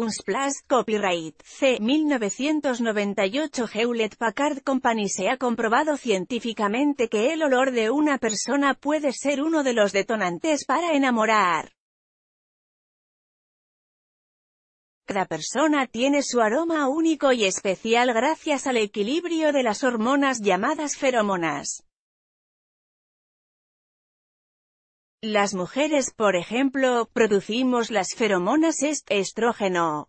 Unsplash Copyright C. 1998 Hewlett Packard Company se ha comprobado científicamente que el olor de una persona puede ser uno de los detonantes para enamorar. Cada persona tiene su aroma único y especial gracias al equilibrio de las hormonas llamadas feromonas. Las mujeres, por ejemplo, producimos las feromonas estrógeno,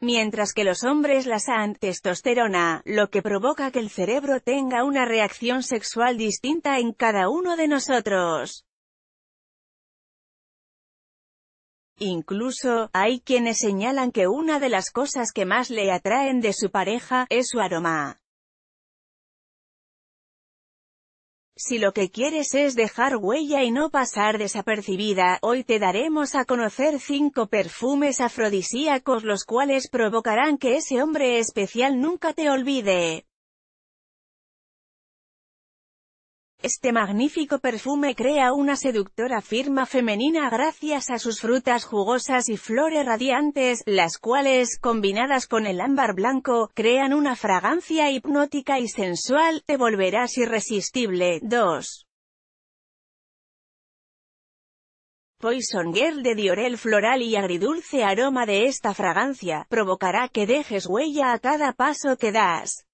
mientras que los hombres las han testosterona, lo que provoca que el cerebro tenga una reacción sexual distinta en cada uno de nosotros. Incluso, hay quienes señalan que una de las cosas que más le atraen de su pareja, es su aroma. Si lo que quieres es dejar huella y no pasar desapercibida, hoy te daremos a conocer cinco perfumes afrodisíacos los cuales provocarán que ese hombre especial nunca te olvide. Este magnífico perfume crea una seductora firma femenina gracias a sus frutas jugosas y flores radiantes, las cuales, combinadas con el ámbar blanco, crean una fragancia hipnótica y sensual, te volverás irresistible. 2. Poison Girl de el floral y agridulce aroma de esta fragancia, provocará que dejes huella a cada paso que das.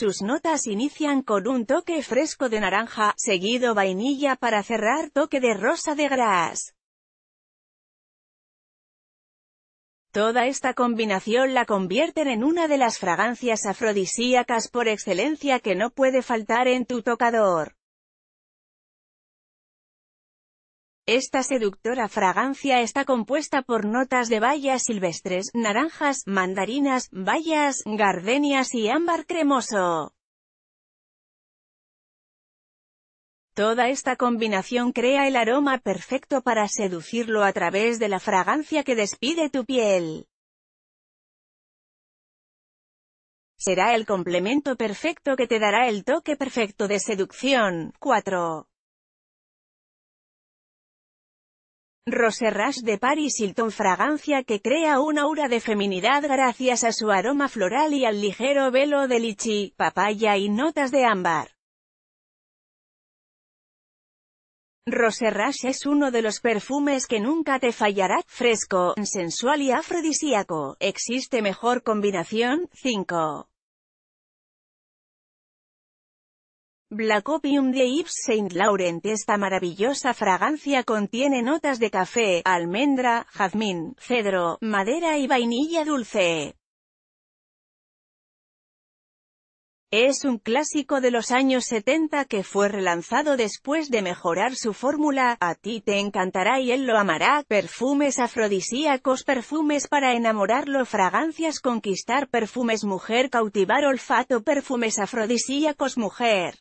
Sus notas inician con un toque fresco de naranja, seguido vainilla para cerrar toque de rosa de gras. Toda esta combinación la convierten en una de las fragancias afrodisíacas por excelencia que no puede faltar en tu tocador. Esta seductora fragancia está compuesta por notas de bayas silvestres, naranjas, mandarinas, bayas, gardenias y ámbar cremoso. Toda esta combinación crea el aroma perfecto para seducirlo a través de la fragancia que despide tu piel. Será el complemento perfecto que te dará el toque perfecto de seducción. 4. Rose de Paris Hilton fragancia que crea un aura de feminidad gracias a su aroma floral y al ligero velo de lichi, papaya y notas de ámbar. Rose es uno de los perfumes que nunca te fallará, fresco, sensual y afrodisíaco, existe mejor combinación, 5. Black Opium de Yves Saint Laurent Esta maravillosa fragancia contiene notas de café, almendra, jazmín, cedro, madera y vainilla dulce. Es un clásico de los años 70 que fue relanzado después de mejorar su fórmula, a ti te encantará y él lo amará, perfumes afrodisíacos, perfumes para enamorarlo, fragancias conquistar, perfumes mujer cautivar olfato, perfumes afrodisíacos mujer.